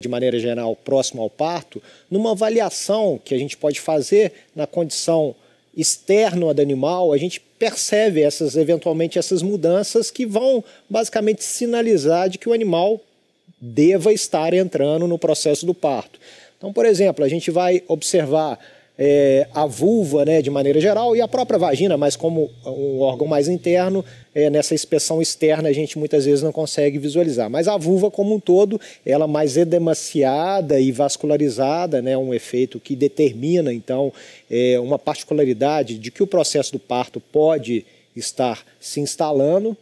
de maneira geral, próximo ao parto, numa avaliação que a gente pode fazer na condição externa do animal, a gente percebe essas eventualmente essas mudanças que vão basicamente sinalizar de que o animal deva estar entrando no processo do parto. Então, por exemplo, a gente vai observar é, a vulva, né, de maneira geral, e a própria vagina, mas como um órgão mais interno, é, nessa inspeção externa a gente muitas vezes não consegue visualizar. Mas a vulva como um todo, ela é mais edemaciada e vascularizada, né, um efeito que determina, então, é, uma particularidade de que o processo do parto pode estar se instalando,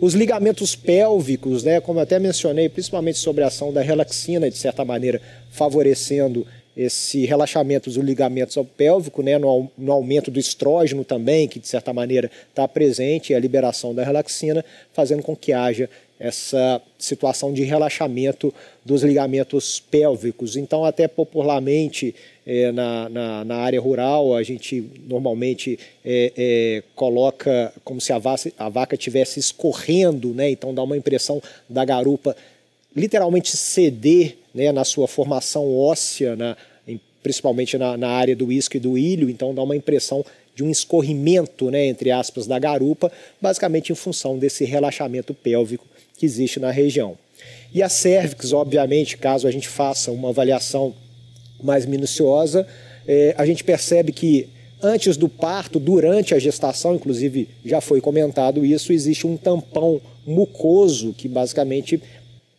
os ligamentos pélvicos, né, como eu até mencionei, principalmente sobre a ação da relaxina, de certa maneira, favorecendo esse relaxamento dos ligamentos ao pélvico, né, no, no, aumento do estrógeno também, que de certa maneira está presente, e a liberação da relaxina, fazendo com que haja essa situação de relaxamento dos ligamentos pélvicos. Então, até popularmente é, na, na, na, área rural, a gente normalmente é, é, coloca como se a, vaca, a vaca estivesse escorrendo, né, então dá uma impressão da garupa literalmente ceder né, na sua formação óssea, na, principalmente na, na área do uísque e do ilho, então dá uma impressão de um escorrimento, né, entre aspas, da garupa, basicamente em função desse relaxamento pélvico que existe na região. E a cervix, obviamente, caso a gente faça uma avaliação mais minuciosa, é, a gente percebe que antes do parto, durante a gestação, inclusive já foi comentado isso, existe um tampão mucoso que basicamente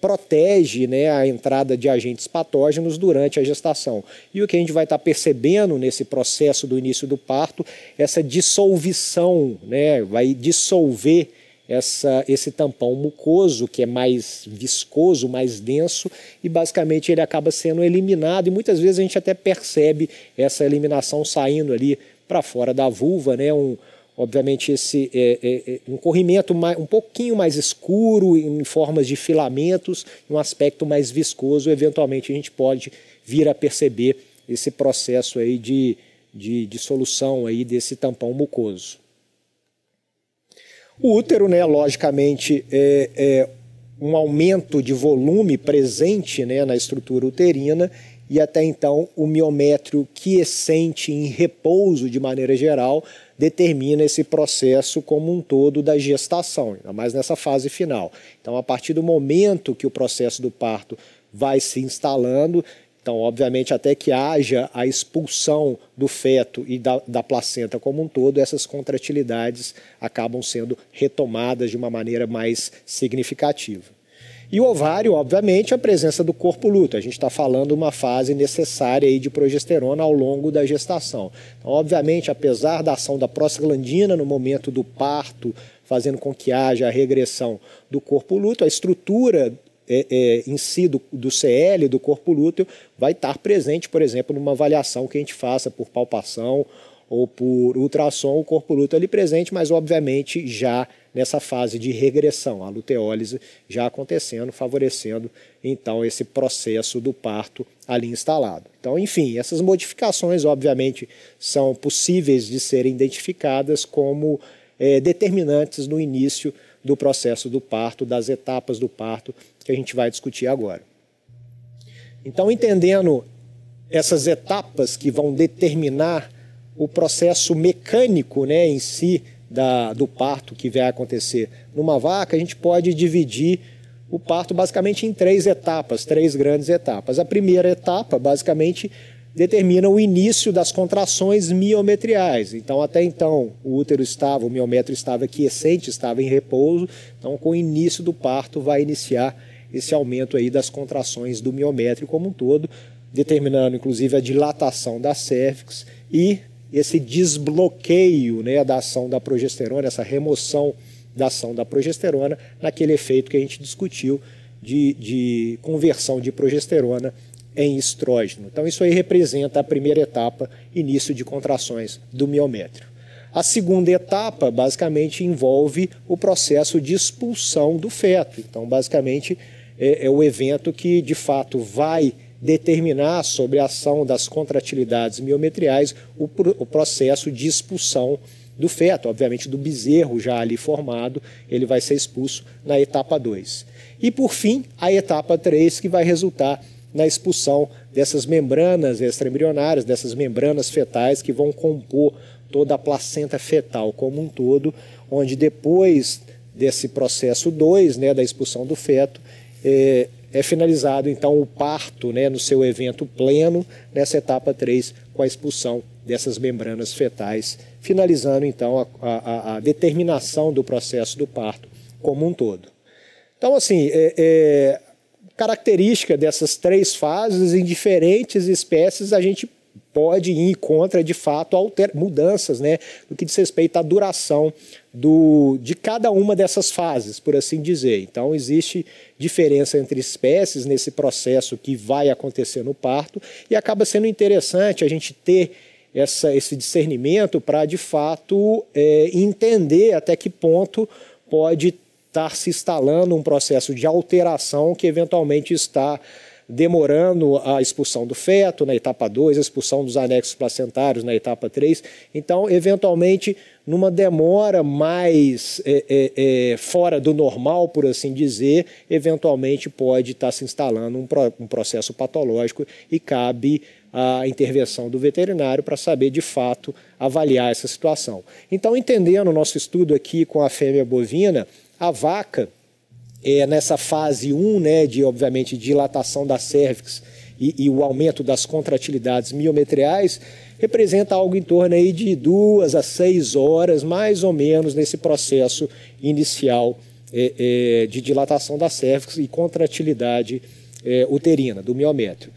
protege né, a entrada de agentes patógenos durante a gestação. E o que a gente vai estar tá percebendo nesse processo do início do parto, essa dissolvição, né, vai dissolver essa, esse tampão mucoso, que é mais viscoso, mais denso, e basicamente ele acaba sendo eliminado, e muitas vezes a gente até percebe essa eliminação saindo ali para fora da vulva, né, um, obviamente esse é, é, é um corrimento mais, um pouquinho mais escuro em formas de filamentos, um aspecto mais viscoso, eventualmente a gente pode vir a perceber esse processo aí de, de, de solução aí desse tampão mucoso. O útero, né, logicamente, é, é um aumento de volume presente né, na estrutura uterina e até então o miométrio sente em repouso de maneira geral determina esse processo como um todo da gestação, ainda mais nessa fase final. Então, a partir do momento que o processo do parto vai se instalando, então, obviamente, até que haja a expulsão do feto e da, da, placenta como um todo, essas contratilidades acabam sendo retomadas de uma maneira mais significativa. E o ovário, obviamente, a presença do corpo luto. A gente está falando uma fase necessária aí de progesterona ao longo da gestação. Então, obviamente, apesar da ação da prostaglandina no momento do parto, fazendo com que haja a regressão do corpo luto, a estrutura é, é, em si do, do, CL, do corpo lúteo, vai estar presente, por exemplo, numa avaliação que a gente faça por palpação ou por ultrassom, o corpo luto ali presente, mas obviamente já nessa fase de regressão, a luteólise já acontecendo, favorecendo então esse processo do parto ali instalado. Então, enfim, essas modificações obviamente são possíveis de serem identificadas como é, determinantes no início do processo do parto, das etapas do parto que a gente vai discutir agora. Então, entendendo essas etapas que vão determinar o processo mecânico né, em si da, do parto que vai acontecer numa vaca, a gente pode dividir o parto basicamente em três etapas, três grandes etapas. A primeira etapa, basicamente, determina o início das contrações miometriais. Então, até então, o útero estava, o miometro estava quiescente, estava em repouso. Então, com o início do parto, vai iniciar esse aumento aí das contrações do miométrio como um todo, determinando inclusive a dilatação da cervix e esse desbloqueio né, da ação da progesterona, essa remoção da ação da progesterona, naquele efeito que a gente discutiu de, de conversão de progesterona em estrógeno. Então, isso aí representa a primeira etapa, início de contrações do miométrio. A segunda etapa, basicamente, envolve o processo de expulsão do feto. Então, basicamente, é, é o evento que, de fato, vai determinar sobre a ação das contratilidades miometriais o, o processo de expulsão do feto, obviamente do bezerro já ali formado, ele vai ser expulso na etapa 2. E por fim, a etapa 3, que vai resultar na expulsão dessas membranas extraembrionárias, dessas membranas fetais que vão compor toda a placenta fetal como um todo, onde depois desse processo 2, né, da expulsão do feto, eh, é finalizado então o parto né, no seu evento pleno, nessa etapa 3, com a expulsão dessas membranas fetais, finalizando então a, a, a determinação do processo do parto como um todo. Então, assim, é, é, característica dessas três fases, em diferentes espécies, a gente pode ir contra, de fato, alter, mudanças né, no que diz respeito à duração do, de cada uma dessas fases, por assim dizer. Então, existe diferença entre espécies nesse processo que vai acontecer no parto e acaba sendo interessante a gente ter essa, esse discernimento para, de fato, é, entender até que ponto pode estar tá se instalando um processo de alteração que eventualmente está demorando a expulsão do feto na etapa 2, a expulsão dos anexos placentários na etapa 3. Então, eventualmente, numa demora mais é, é, é, fora do normal, por assim dizer, eventualmente pode estar se instalando um, pro, um processo patológico e cabe a intervenção do veterinário para saber de fato avaliar essa situação. Então, entendendo o nosso estudo aqui com a fêmea bovina, a vaca é, nessa fase 1, né, de, obviamente, dilatação da cervix e, e, o aumento das contratilidades miometriais, representa algo em torno aí de duas a seis horas, mais ou menos, nesse processo inicial é, é, de dilatação da cervix e contratilidade é, uterina, do miométrio.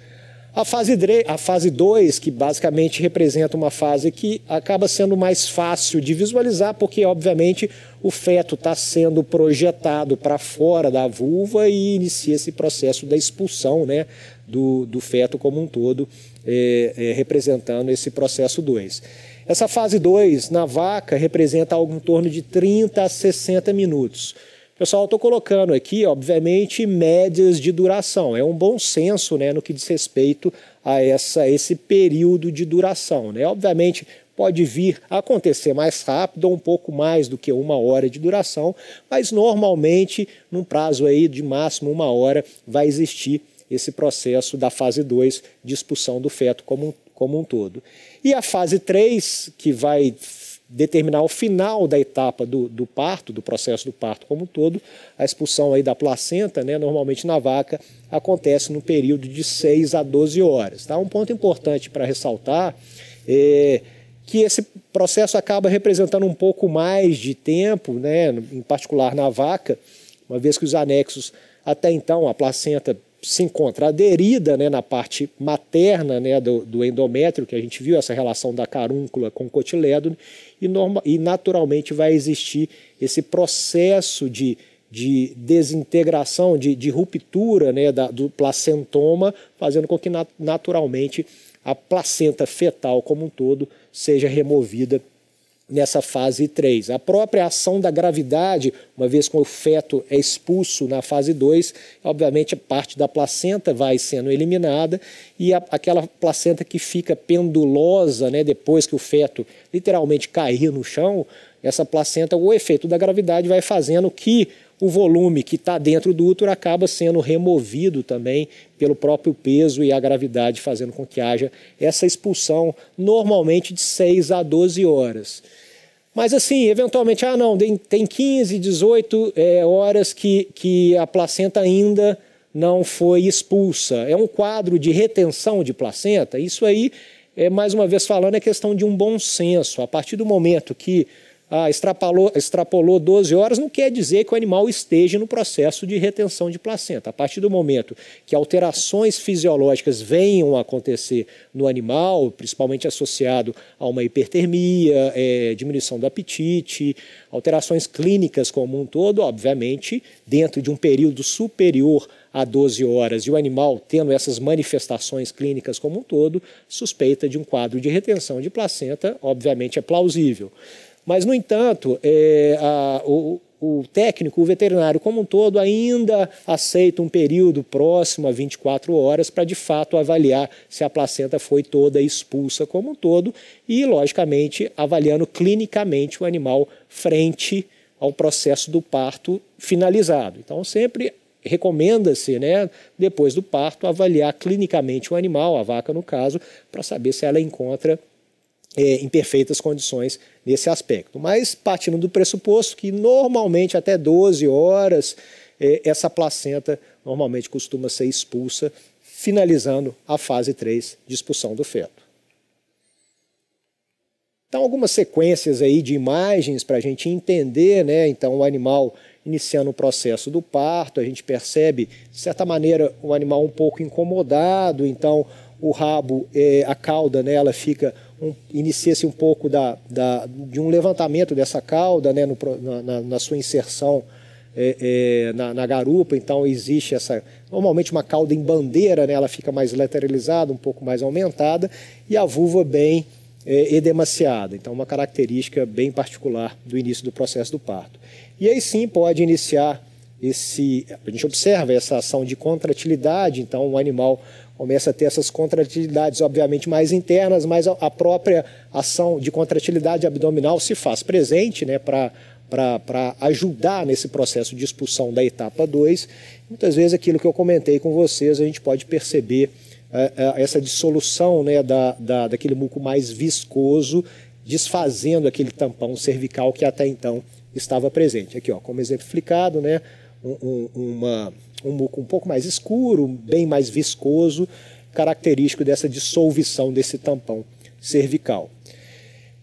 A fase, a fase 2, que basicamente representa uma fase que acaba sendo mais fácil de visualizar, porque, obviamente, o feto está sendo projetado para fora da vulva e inicia esse processo da expulsão né, do, do feto como um todo, é, é, representando esse processo 2. Essa fase 2, na vaca, representa algo em torno de 30 a 60 minutos. Pessoal, estou colocando aqui, obviamente, médias de duração. É um bom senso né, no que diz respeito a essa, esse período de duração. Né? Obviamente, pode vir a acontecer mais rápido ou um pouco mais do que uma hora de duração, mas normalmente, num prazo aí de máximo uma hora, vai existir esse processo da fase 2 de expulsão do feto como um, como um todo. E a fase 3, que vai determinar o final da etapa do, do, parto, do processo do parto como um todo, a expulsão aí da placenta, né, normalmente na vaca, acontece no período de 6 a 12 horas. Tá? Um ponto importante para ressaltar é que esse processo acaba representando um pouco mais de tempo, né, em particular na vaca, uma vez que os anexos, até então, a placenta se encontra aderida né, na parte materna né, do, do, endométrio, que a gente viu essa relação da carúncula com o cotilédone, e, norma, e naturalmente vai existir esse processo de, de desintegração, de, de ruptura né, da, do placentoma, fazendo com que naturalmente a placenta fetal como um todo seja removida nessa fase 3. A própria ação da gravidade, uma vez que o feto é expulso na fase 2, obviamente parte da placenta vai sendo eliminada e a, aquela placenta que fica pendulosa né, depois que o feto literalmente cair no chão, essa placenta, o efeito da gravidade vai fazendo que o volume que está dentro do útero acaba sendo removido também pelo próprio peso e a gravidade, fazendo com que haja essa expulsão, normalmente de 6 a 12 horas. Mas assim, eventualmente, ah não, tem 15, 18 é, horas que, que a placenta ainda não foi expulsa. É um quadro de retenção de placenta. Isso aí, é, mais uma vez falando, é questão de um bom senso. A partir do momento que ah, extrapolou, extrapolou 12 horas, não quer dizer que o animal esteja no processo de retenção de placenta. A partir do momento que alterações fisiológicas venham a acontecer no animal, principalmente associado a uma hipertermia, é, diminuição do apetite, alterações clínicas como um todo, obviamente, dentro de um período superior a 12 horas e o animal tendo essas manifestações clínicas como um todo, suspeita de um quadro de retenção de placenta, obviamente é plausível. Mas, no entanto, é, a, o, o técnico, o veterinário como um todo, ainda aceita um período próximo a 24 horas para de fato avaliar se a placenta foi toda expulsa como um todo e, logicamente, avaliando clinicamente o animal frente ao processo do parto finalizado. Então, sempre recomenda-se, né, depois do parto, avaliar clinicamente o animal, a vaca no caso, para saber se ela encontra é, em perfeitas condições nesse aspecto. Mas partindo do pressuposto que normalmente até 12 horas é, essa placenta normalmente costuma ser expulsa, finalizando a fase 3 de expulsão do feto. Então, algumas sequências aí de imagens para a gente entender, né? Então, o animal iniciando o processo do parto, a gente percebe, de certa maneira, o animal um pouco incomodado, então o rabo, é a cauda, né, ela fica um, inicia-se um pouco da, da, de um levantamento dessa cauda, né, no, na, na, sua inserção é, é, na, na, garupa, então existe essa, normalmente uma cauda em bandeira, né, ela fica mais lateralizada, um pouco mais aumentada, e a vulva bem é, edemaciada, então uma característica bem particular do início do processo do parto. E aí sim pode iniciar esse, a gente observa essa ação de contratilidade, então o animal começa a ter essas contratilidades, obviamente mais internas, mas a própria ação de contratilidade abdominal se faz presente né, para para ajudar nesse processo de expulsão da etapa 2. Muitas vezes aquilo que eu comentei com vocês, a gente pode perceber é, é, essa dissolução né, da, da, daquele muco mais viscoso, desfazendo aquele tampão cervical que até então estava presente. Aqui, ó, como exemplificado, né, um, um, uma, um muco um pouco mais escuro, bem mais viscoso, característico dessa dissolução desse tampão cervical.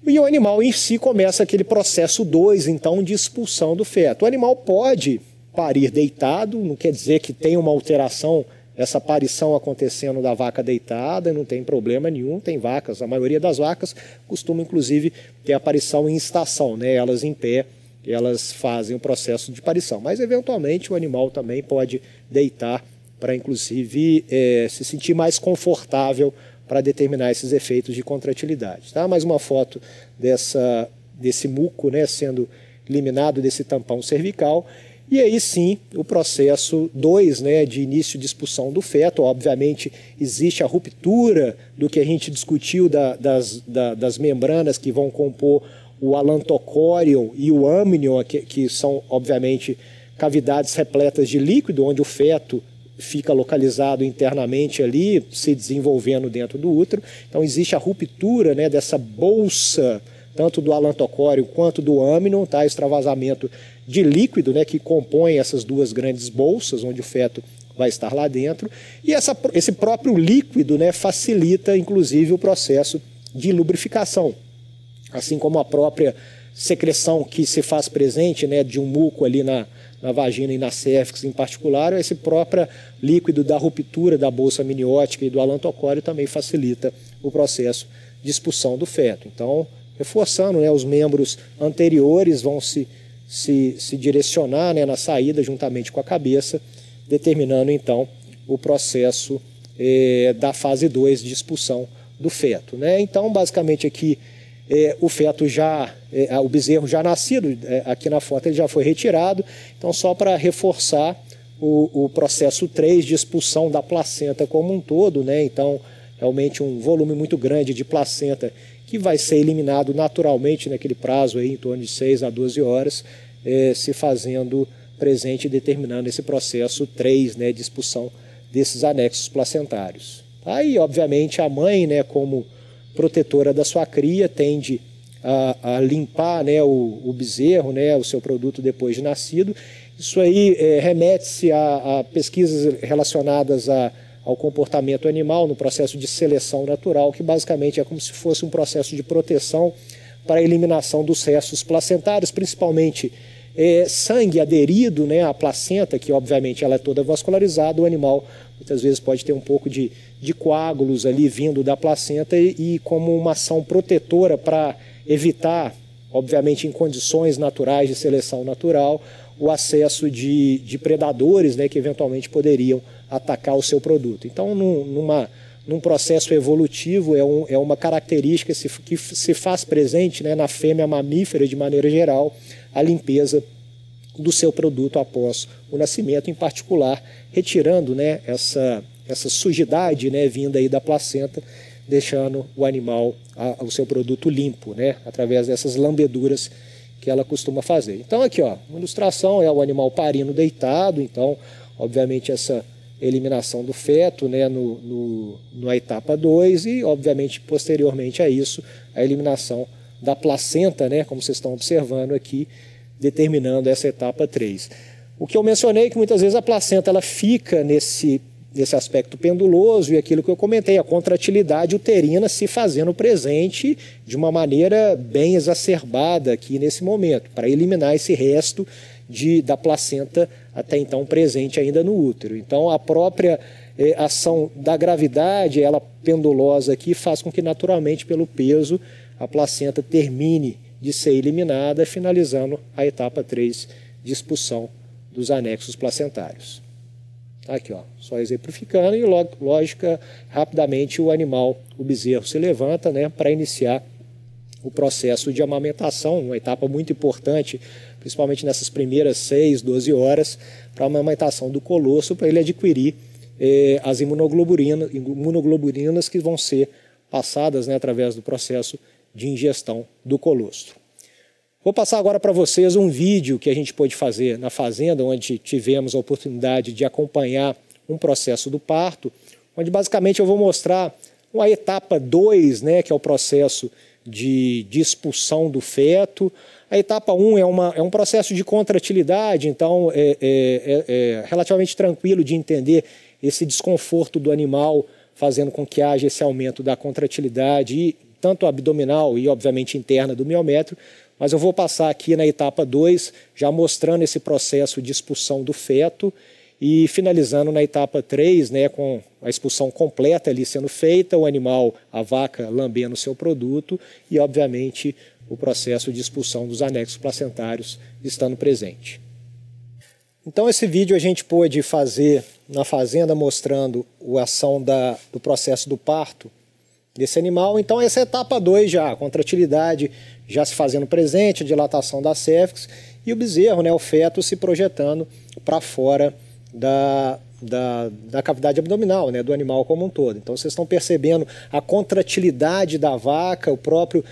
E o animal em si começa aquele processo 2, então, de expulsão do feto. O animal pode parir deitado, não quer dizer que tem uma alteração, essa aparição acontecendo da vaca deitada, não tem problema nenhum, tem vacas, a maioria das vacas costuma, inclusive, ter aparição em estação, né? elas em pé elas fazem o processo de parição. Mas, eventualmente, o animal também pode deitar para, inclusive, é, se sentir mais confortável para determinar esses efeitos de contratilidade. Tá? Mais uma foto dessa, desse muco né, sendo eliminado desse tampão cervical. E aí sim, o processo 2, né, de início de expulsão do feto. Obviamente, existe a ruptura do que a gente discutiu da, das, da, das membranas que vão compor o alantocórion e o amnion, que, que são, obviamente, cavidades repletas de líquido, onde o feto fica localizado internamente ali, se desenvolvendo dentro do útero. Então existe a ruptura né, dessa bolsa, tanto do alantocório quanto do amnion tá? extravasamento de líquido né, que compõe essas duas grandes bolsas, onde o feto vai estar lá dentro. E essa, esse próprio líquido né, facilita, inclusive, o processo de lubrificação assim como a própria secreção que se faz presente né, de um muco ali na, na vagina e na cérvix em particular, esse próprio líquido da ruptura da bolsa amniótica e do alantocório também facilita o processo de expulsão do feto. Então, reforçando, né, os membros anteriores vão se, se, se direcionar né, na saída juntamente com a cabeça, determinando então o processo eh, da fase 2 de expulsão do feto. Né? Então, basicamente aqui é, o feto já, é, o bezerro já nascido, é, aqui na foto ele já foi retirado. Então, só para reforçar o, o, processo 3 de expulsão da placenta como um todo, né? Então, realmente um volume muito grande de placenta que vai ser eliminado naturalmente naquele prazo aí, em torno de 6 a 12 horas, é, se fazendo presente e determinando esse processo 3 né, de expulsão desses anexos placentários. Aí, obviamente, a mãe, né, como protetora da sua cria, tende a, a limpar né, o, o, bezerro, né, o seu produto depois de nascido. Isso aí é, remete-se a, a, pesquisas relacionadas a, ao comportamento animal, no processo de seleção natural, que basicamente é como se fosse um processo de proteção para a eliminação dos restos placentários, principalmente é, sangue aderido né, à placenta, que obviamente ela é toda vascularizada, o animal muitas vezes pode ter um pouco de, de coágulos ali vindo da placenta e, e como uma ação protetora para evitar, obviamente em condições naturais de seleção natural, o acesso de, de predadores né, que eventualmente poderiam atacar o seu produto. Então, num, numa, num processo evolutivo, é, um, é uma característica se, que se faz presente né, na fêmea mamífera de maneira geral, a limpeza do seu produto após o nascimento, em particular, retirando né, essa, essa sujidade né, vinda aí da placenta, deixando o animal, a, o seu produto limpo, né, através dessas lambeduras que ela costuma fazer. Então aqui, ó, uma ilustração é o animal parindo deitado, então, obviamente, essa eliminação do feto né, no, no, na etapa 2 e, obviamente, posteriormente a isso, a eliminação da placenta, né, como vocês estão observando aqui, determinando essa etapa 3. O que eu mencionei é que muitas vezes a placenta ela fica nesse, nesse aspecto penduloso e aquilo que eu comentei, a contratilidade uterina se fazendo presente de uma maneira bem exacerbada aqui nesse momento, para eliminar esse resto de, da placenta até então presente ainda no útero. Então a própria eh, ação da gravidade, ela pendulosa aqui, faz com que naturalmente pelo peso a placenta termine de ser eliminada, finalizando a etapa 3 de expulsão dos anexos placentários. Tá aqui, ó, só exemplificando, e lógica, rapidamente o animal, o bezerro, se levanta né, para iniciar o processo de amamentação, uma etapa muito importante, principalmente nessas primeiras 6, 12 horas, para a amamentação do colosso, para ele adquirir eh, as imunoglobulinas, imunoglobulinas que vão ser passadas né, através do processo de ingestão do colostro. Vou passar agora para vocês um vídeo que a gente pôde fazer na fazenda, onde tivemos a oportunidade de acompanhar um processo do parto, onde basicamente eu vou mostrar uma etapa 2, né, que é o processo de, de, expulsão do feto. A etapa 1 um é, uma, é um processo de contratilidade, então é, é, é, é, relativamente tranquilo de entender esse desconforto do animal, fazendo com que haja esse aumento da contratilidade e tanto abdominal e, obviamente, interna do miométrio, mas eu vou passar aqui na etapa 2, já mostrando esse processo de expulsão do feto e finalizando na etapa 3, né, com a expulsão completa ali sendo feita, o animal, a vaca, lambendo o seu produto e, obviamente, o processo de expulsão dos anexos placentários estando presente. Então, esse vídeo a gente pôde fazer na fazenda mostrando a ação da, do processo do parto desse animal. Então, essa é a etapa 2 já, a contratilidade já se fazendo presente, a dilatação das cervix e o bezerro, né, o feto, se projetando para fora da, da, da, cavidade abdominal, né, do animal como um todo. Então, vocês estão percebendo a contratilidade da vaca, o próprio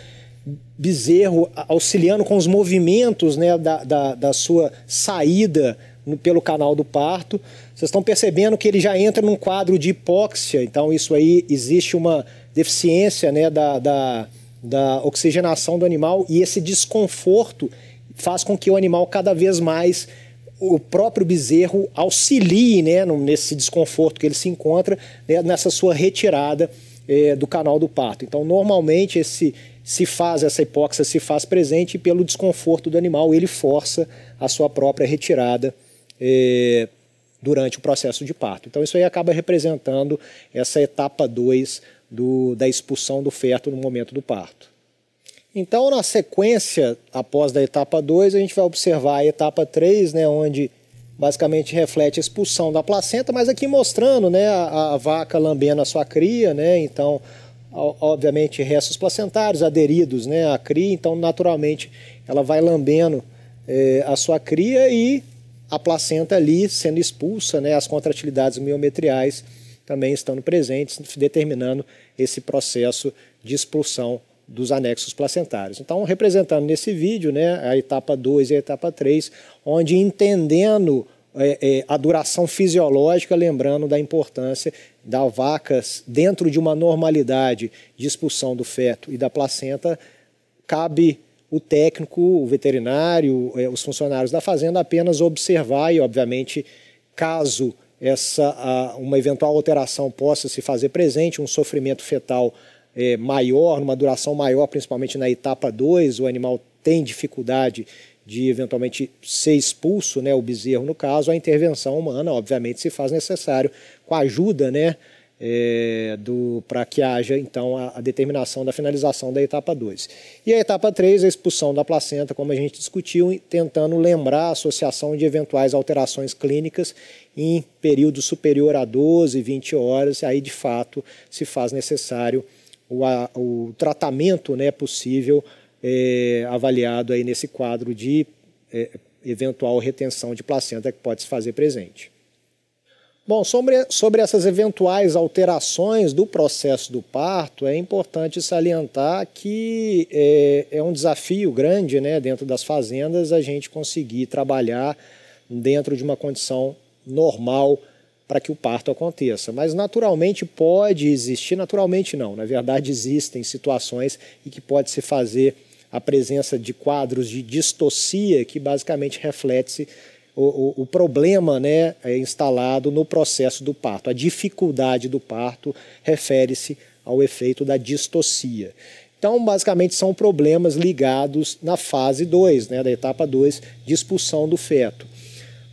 bezerro auxiliando com os movimentos né, da, da, da sua saída no, pelo canal do parto. Vocês estão percebendo que ele já entra num quadro de hipóxia, então isso aí existe uma deficiência né, da, da, da oxigenação do animal e esse desconforto faz com que o animal cada vez mais o próprio bezerro auxilie né, nesse desconforto que ele se encontra né, nessa sua retirada é, do canal do parto. Então, normalmente esse se faz essa hipóxia se faz presente e pelo desconforto do animal ele força a sua própria retirada é, durante o processo de parto. Então, isso aí acaba representando essa etapa 2 do, da expulsão do feto no momento do parto. Então, na sequência, após da etapa 2, a gente vai observar a etapa 3, né, onde basicamente reflete a expulsão da placenta, mas aqui mostrando né, a, a vaca lambendo a sua cria, né, então, obviamente, restos placentários aderidos né, à cria, então, naturalmente, ela vai lambendo é, a sua cria e a placenta ali sendo expulsa, né, as contratilidades miometriais também estando presentes, determinando esse processo de expulsão dos anexos placentários. Então, representando nesse vídeo né, a etapa 2 e a etapa 3, onde entendendo é, é, a duração fisiológica, lembrando da importância da vaca dentro de uma normalidade de expulsão do feto e da placenta, cabe o técnico, o veterinário, é, os funcionários da fazenda apenas observar e, obviamente, caso essa, uma eventual alteração possa se fazer presente, um sofrimento fetal é, maior, numa duração maior, principalmente na etapa 2, o animal tem dificuldade de eventualmente ser expulso, né, o bezerro no caso, a intervenção humana obviamente se faz necessário com a ajuda, né, é, para que haja então a, a, determinação da finalização da etapa 2. E a etapa 3, a expulsão da placenta, como a gente discutiu, tentando lembrar a associação de eventuais alterações clínicas em período superior a 12, 20 horas, aí de fato se faz necessário o, a, o tratamento né, possível é, avaliado aí nesse quadro de é, eventual retenção de placenta que pode se fazer presente. Bom, sobre, sobre essas eventuais alterações do processo do parto, é importante salientar que é, é um desafio grande né, dentro das fazendas a gente conseguir trabalhar dentro de uma condição normal para que o parto aconteça. Mas naturalmente pode existir, naturalmente não. Na verdade, existem situações em que pode se fazer a presença de quadros de distocia que basicamente reflete-se o, o, o, problema né, é instalado no processo do parto. A dificuldade do parto refere-se ao efeito da distocia. Então, basicamente, são problemas ligados na fase 2, né, da etapa 2, de expulsão do feto.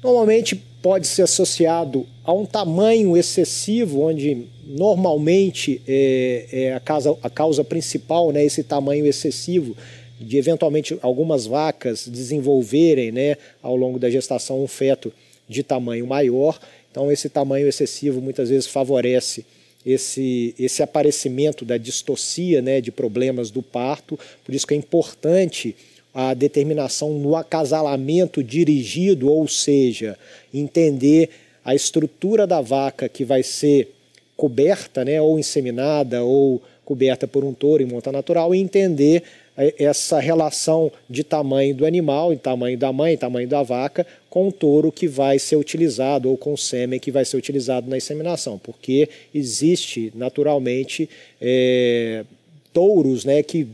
Normalmente pode ser associado a um tamanho excessivo, onde normalmente é, é a, causa, a causa principal, né, esse tamanho excessivo, de eventualmente algumas vacas desenvolverem né, ao longo da gestação um feto de tamanho maior. Então, esse tamanho excessivo muitas vezes favorece esse, esse aparecimento da distocia, né, de problemas do parto. Por isso que é importante a determinação no acasalamento dirigido, ou seja, entender a estrutura da vaca que vai ser coberta, né, ou inseminada, ou coberta por um touro em monta natural, e entender é, essa relação de tamanho do animal, tamanho da mãe, tamanho da vaca, com o touro que vai ser utilizado ou com o sêmen que vai ser utilizado na inseminação, porque existe naturalmente é, touros né, que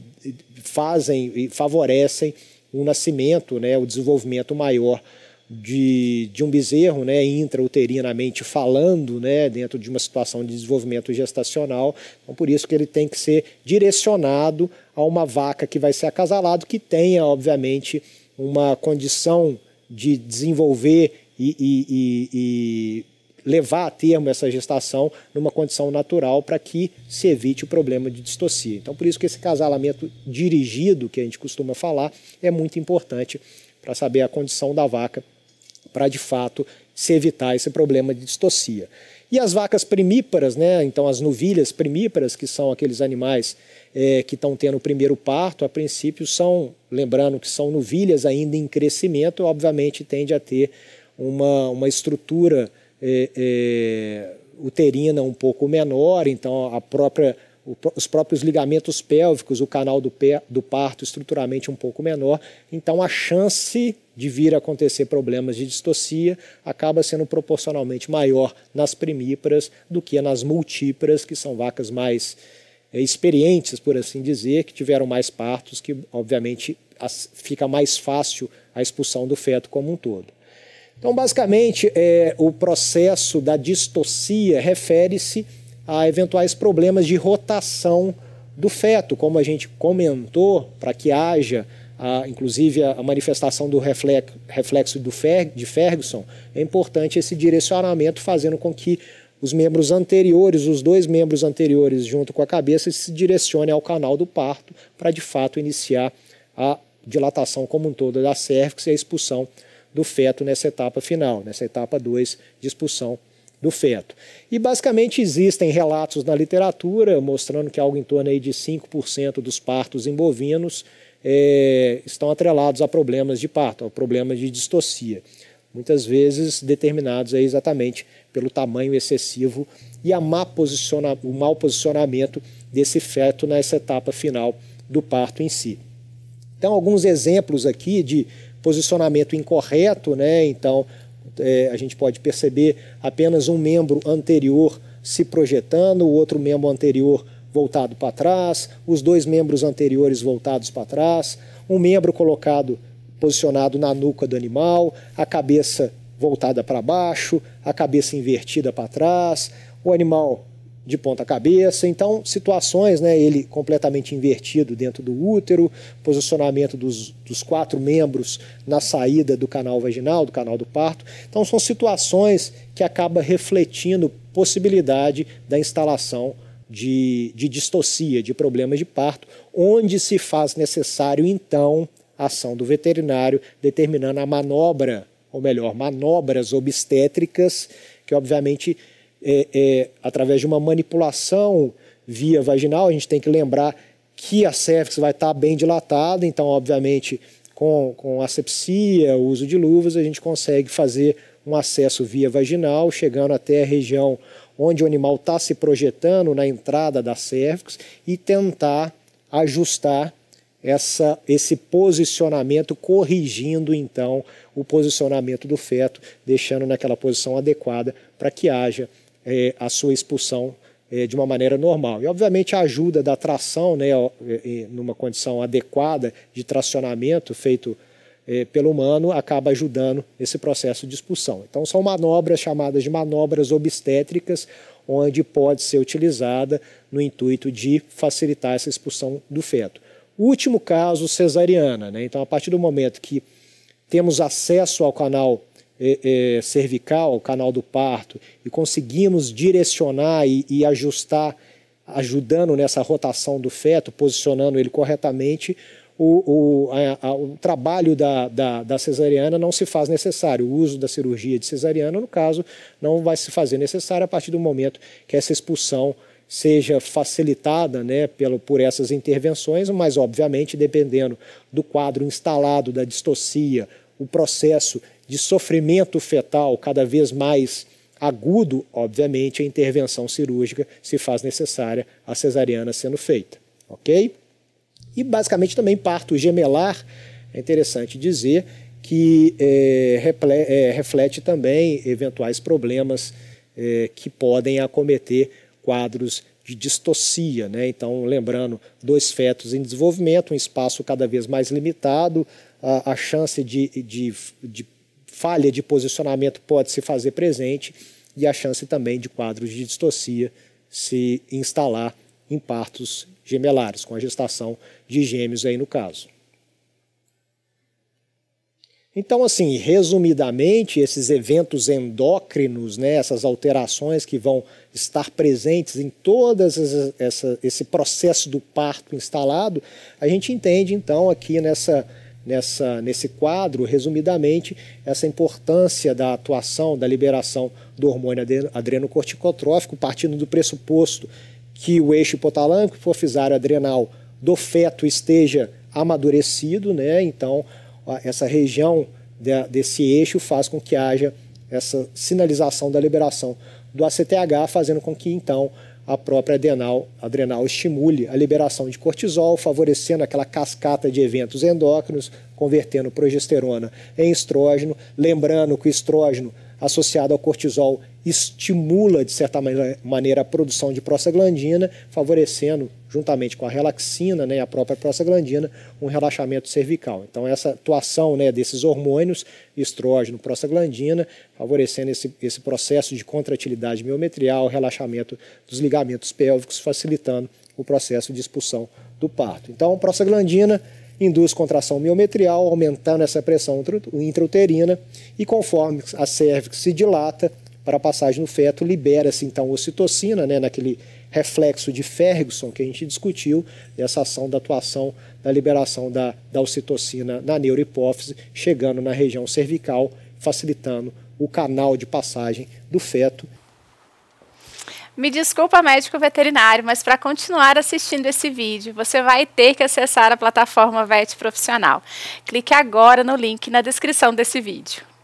fazem e favorecem o nascimento, né, o desenvolvimento maior de, de um bezerro, né, intrauterinamente falando, né, dentro de uma situação de desenvolvimento gestacional. Então, por isso que ele tem que ser direcionado a uma vaca que vai ser acasalado, que tenha, obviamente, uma condição de desenvolver e, e, e, e levar a termo essa gestação numa condição natural para que se evite o problema de distocia. Então, por isso que esse casalamento dirigido, que a gente costuma falar, é muito importante para saber a condição da vaca para de fato se evitar esse problema de distocia. E as vacas primíparas, né, então as novilhas primíparas, que são aqueles animais é, que estão tendo o primeiro parto, a princípio são, lembrando que são novilhas ainda em crescimento, obviamente tende a ter uma, uma estrutura é, é, uterina um pouco menor, então a própria os próprios ligamentos pélvicos, o canal do, pé, do parto estruturalmente um pouco menor, então a chance de vir a acontecer problemas de distocia acaba sendo proporcionalmente maior nas primíparas do que nas multíparas, que são vacas mais é, experientes, por assim dizer, que tiveram mais partos, que obviamente as, fica mais fácil a expulsão do feto como um todo. Então, basicamente, é, o processo da distocia refere-se a eventuais problemas de rotação do feto, como a gente comentou, para que haja, a, inclusive, a, manifestação do reflexo, do Fer, de Ferguson, é importante esse direcionamento, fazendo com que os membros anteriores, os dois membros anteriores junto com a cabeça, se direcione ao canal do parto para de fato iniciar a dilatação como um todo da cervix e a expulsão do feto nessa etapa final, nessa etapa 2 de expulsão do feto. E basicamente existem relatos na literatura mostrando que algo em torno aí de 5% dos partos em bovinos é, estão atrelados a problemas de parto, a problemas de distocia, muitas vezes determinados aí exatamente pelo tamanho excessivo e a má posiciona, o mau posicionamento desse feto nessa etapa final do parto em si. Então, alguns exemplos aqui de posicionamento incorreto, né? Então, é, a gente pode perceber apenas um membro anterior se projetando, o outro membro anterior voltado para trás, os dois membros anteriores voltados para trás, um membro colocado, posicionado na nuca do animal, a cabeça voltada para baixo, a cabeça invertida para trás, o animal de ponta cabeça. Então, situações, né, ele completamente invertido dentro do útero, posicionamento dos, dos quatro membros na saída do canal vaginal, do canal do parto. Então, são situações que acaba refletindo possibilidade da instalação de, de distocia, de problemas de parto, onde se faz necessário, então, a ação do veterinário, determinando a manobra, ou melhor, manobras obstétricas, que obviamente é, é, através de uma manipulação via vaginal, a gente tem que lembrar que a cervix vai estar tá bem dilatada, então, obviamente, com, com asepsia, uso de luvas, a gente consegue fazer um acesso via vaginal, chegando até a região onde o animal está se projetando na entrada da cervix e tentar ajustar essa, esse posicionamento, corrigindo então o posicionamento do feto, deixando naquela posição adequada para que haja é, a sua expulsão é, de uma maneira normal. E, obviamente, a ajuda da tração, né, é, é, numa condição adequada de tracionamento feito é, pelo humano, acaba ajudando esse processo de expulsão. Então, são manobras chamadas de manobras obstétricas, onde pode ser utilizada no intuito de facilitar essa expulsão do feto. O último caso, cesariana. Né? Então, a partir do momento que temos acesso ao canal é, é, cervical, canal do parto, e conseguimos direcionar e, e ajustar, ajudando nessa rotação do feto, posicionando ele corretamente, o, o, a, a, o, trabalho da, da, da, cesariana não se faz necessário. O uso da cirurgia de cesariana, no caso, não vai se fazer necessário a partir do momento que essa expulsão seja facilitada né, pelo, por essas intervenções, mas, obviamente, dependendo do quadro instalado, da distocia, o processo de sofrimento fetal cada vez mais agudo, obviamente, a intervenção cirúrgica se faz necessária, a cesariana sendo feita, ok? E basicamente também parto gemelar, é interessante dizer que é, reflete, é, reflete também eventuais problemas é, que podem acometer quadros de distocia, né? Então, lembrando, dois fetos em desenvolvimento, um espaço cada vez mais limitado, a, a chance de, de, de falha de posicionamento pode se fazer presente e a chance também de quadros de distocia se instalar em partos gemelares, com a gestação de gêmeos aí no caso. Então, assim, resumidamente, esses eventos endócrinos, né, essas alterações que vão estar presentes em todo esse processo do parto instalado, a gente entende, então, aqui nessa nessa, nesse quadro, resumidamente, essa importância da atuação, da liberação do hormônio adrenocorticotrófico, partindo do pressuposto que o eixo hipotalâmico hipofisário adrenal do feto esteja amadurecido, né? então essa região de, desse eixo faz com que haja essa sinalização da liberação do ACTH, fazendo com que então a própria adrenal, adrenal estimule a liberação de cortisol, favorecendo aquela cascata de eventos endócrinos, convertendo progesterona em estrógeno. Lembrando que o estrógeno associado ao cortisol estimula, de certa maneira, a produção de prostaglandina, favorecendo, juntamente com a relaxina né, a própria prostaglandina, um relaxamento cervical. Então, essa atuação né, desses hormônios, estrógeno, prostaglandina, favorecendo esse, esse processo de contratilidade miometrial, relaxamento dos ligamentos pélvicos, facilitando o processo de expulsão do parto. Então, prostaglandina induz contração miometrial, aumentando essa pressão intrauterina, e conforme a cervix se dilata para a passagem no feto, libera-se então ocitocina, né, naquele reflexo de Ferguson que a gente discutiu, essa ação da atuação da liberação da, da ocitocina na neurohipófise, chegando na região cervical, facilitando o canal de passagem do feto me desculpa, médico veterinário, mas para continuar assistindo esse vídeo, você vai ter que acessar a plataforma VET Profissional. Clique agora no link na descrição desse vídeo.